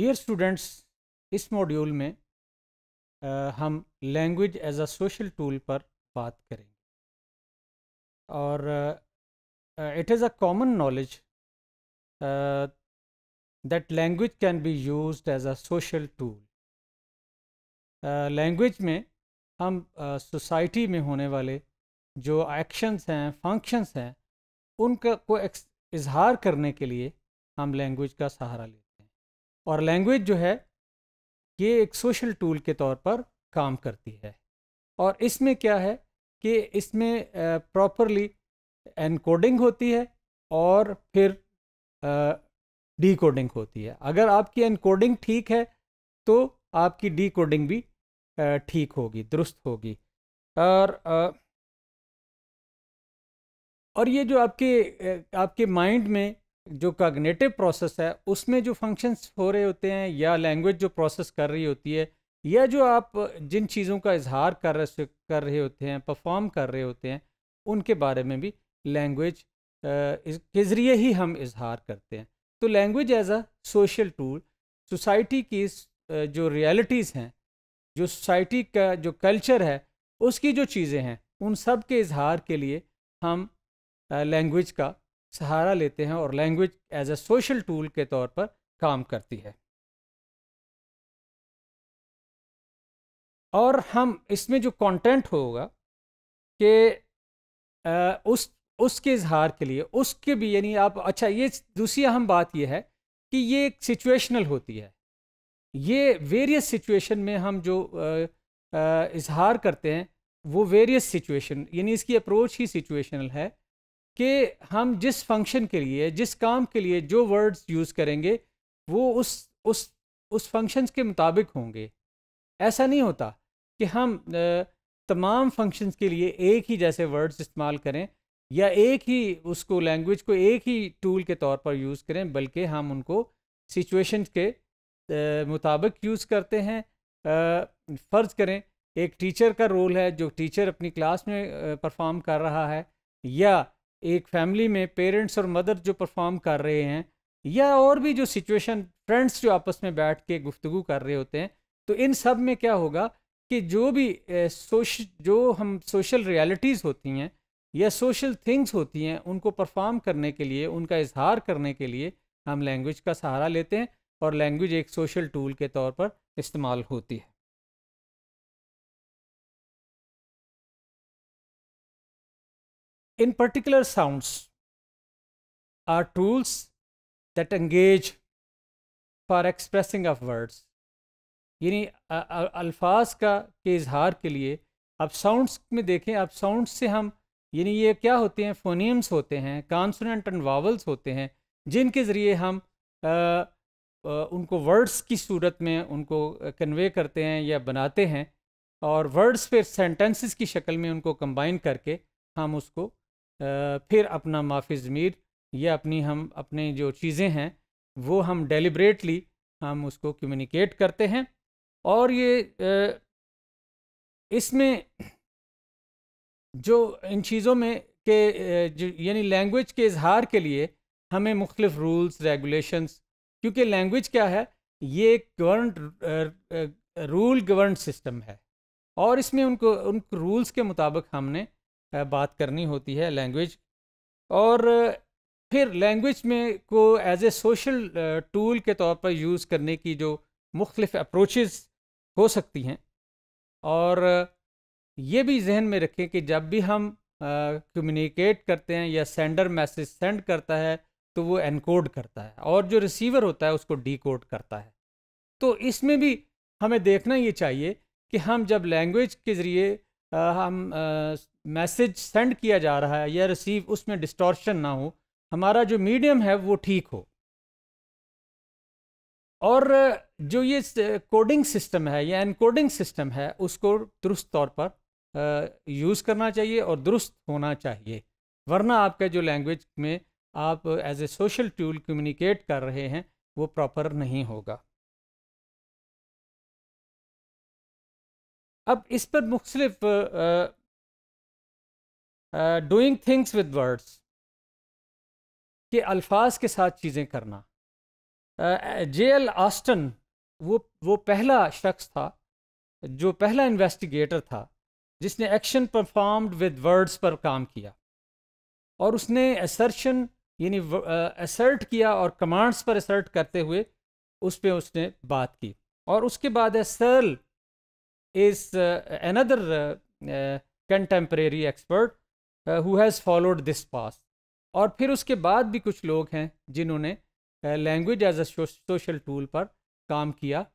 Dear students इस module में आ, हम language as a social tool पर बात करेंगे और it is a common knowledge that language can be use as a social tool language में हम सोसाइटी uh, में होने वाले जो एक्शंस हैं फंक्शंस हैं उनका को इजहार करने के लिए हम लैंग्वेज का सहारा लेते और लैंग्वेज जो है ये एक सोशल टूल के तौर पर काम करती है और इसमें क्या है कि इसमें प्रॉपरली एनकोडिंग होती है और फिर डीकोडिंग होती है अगर आपकी एनकोडिंग ठीक है तो आपकी डीकोडिंग भी ठीक होगी दुरुस्त होगी और और ये जो आपके आपके माइंड में जो कागनेटिव प्रोसेस है उसमें जो फंक्शंस हो रहे होते हैं या लैंग्वेज जो प्रोसेस कर रही होती है या जो आप जिन चीज़ों का इजहार कर रहे कर रहे होते हैं परफॉर्म कर रहे होते हैं उनके बारे में भी लैंग्वेज के ज़रिए ही हम इजहार करते हैं तो language as a social tool society की जो रियलिटीज़ हैं जो सोसाइटी का जो कल्चर है उसकी जो चीज़ें हैं उन सब के इजहार के लिए हम लैंग्वेज का सहारा लेते हैं और language as a social tool के तौर पर काम करती है और हम इसमें जो कंटेंट होगा कि उस उसके इजहार के लिए उसके भी यानी आप अच्छा ये दूसरी अहम बात यह है कि ये एक सिचुएशनल होती है ये वेरियस सिचुएशन में हम जो इजहार करते हैं वो वेरियस सिचुएशन यानी इसकी अप्रोच ही सिचुएशनल है कि हम जिस फंक्शन के लिए जिस काम के लिए जो वर्ड्स यूज़ करेंगे वो उस उस उस फंक्शन के मुताबिक होंगे ऐसा नहीं होता कि हम तमाम फंक्शंस के लिए एक ही जैसे वर्ड्स इस्तेमाल करें या एक ही उसको लैंग्वेज को एक ही टूल के तौर पर यूज़ करें बल्कि हम उनको सिचुएशन के मुताबिक यूज़ करते हैं फ़र्ज़ करें एक टीचर का रोल है जो टीचर अपनी क्लास में परफॉर्म कर रहा है या एक फैमिली में पेरेंट्स और मदर जो परफॉर्म कर रहे हैं या और भी जो सिचुएशन फ्रेंड्स जो आपस में बैठ के गुफ्तु कर रहे होते हैं तो इन सब में क्या होगा कि जो भी सोश जो हम सोशल रियलिटीज़ होती हैं या सोशल थिंग्स होती हैं उनको परफॉर्म करने के लिए उनका इजहार करने के लिए हम लैंग्वेज का सहारा लेते हैं और लैंग्वेज एक सोशल टूल के तौर पर इस्तेमाल होती है in particular, sounds are tools that engage for expressing of words यानी अल्फाज का के इजहार के लिए आप साउंड्स में देखें आप साउंड्स से हम यानी ये क्या होते हैं फोनीम्स होते हैं कॉन्सोनेंट एंड वावल्स होते हैं जिनके ज़रिए हम आ, आ, उनको वर्ड्स की सूरत में उनको कन्वे करते हैं या बनाते हैं और वर्ड्स फिर सेंटेंसेस की शक्ल में उनको कंबाइन करके हम उसको फिर अपना माफी ज़मीर या अपनी हम अपने जो चीज़ें हैं वो हम डेलिब्रेटली हम उसको कम्युनिकेट करते हैं और ये इसमें जो इन चीज़ों में के यानी लैंग्वेज के इजहार के लिए हमें मुख्तफ रूल्स रेगुलेशंस क्योंकि लैंग्वेज क्या है ये एक गवर्न रूल गवर्न सिस्टम है और इसमें उनको उन रूल्स के मुताबिक हमने बात करनी होती है लैंग्वेज और फिर लैंग्वेज में को एज ए सोशल टूल के तौर पर यूज़ करने की जो मुख्तफ अप्रोचेस हो सकती हैं और ये भी जहन में रखें कि जब भी हम कम्युनिकेट करते हैं या सेंडर मैसेज सेंड करता है तो वो एनकोड करता है और जो रिसीवर होता है उसको डीकोड करता है तो इसमें भी हमें देखना ये चाहिए कि हम जब लैंग्वेज के ज़रिए हम मैसेज सेंड किया जा रहा है या रिसीव उसमें डिस्टॉर्शन ना हो हमारा जो मीडियम है वो ठीक हो और जो ये कोडिंग सिस्टम है या एनकोडिंग सिस्टम है उसको दुरुस्त तौर पर यूज़ करना चाहिए और दुरुस्त होना चाहिए वरना आपके जो लैंग्वेज में आप as a social tool communicate कर रहे हैं वो प्रॉपर नहीं होगा अब इस पर मुख्तलिफ डूइंग थिंग्स विद वर्ड्स के अल्फाज के साथ चीज़ें करना जे एल आस्टन वो वो पहला शख्स था जो पहला इन्वेस्टिगेटर था जिसने एक्शन परफॉर्म्ड विद वर्ड्स पर काम किया और उसने असर्शन यानी असर्ट किया और कमांड्स पर असर्ट करते हुए उस पर उसने बात की और उसके बाद है Searle is uh, another uh, uh, contemporary expert uh, who has followed this path. और फिर उसके बाद भी कुछ लोग हैं जिन्होंने language as a social tool पर काम किया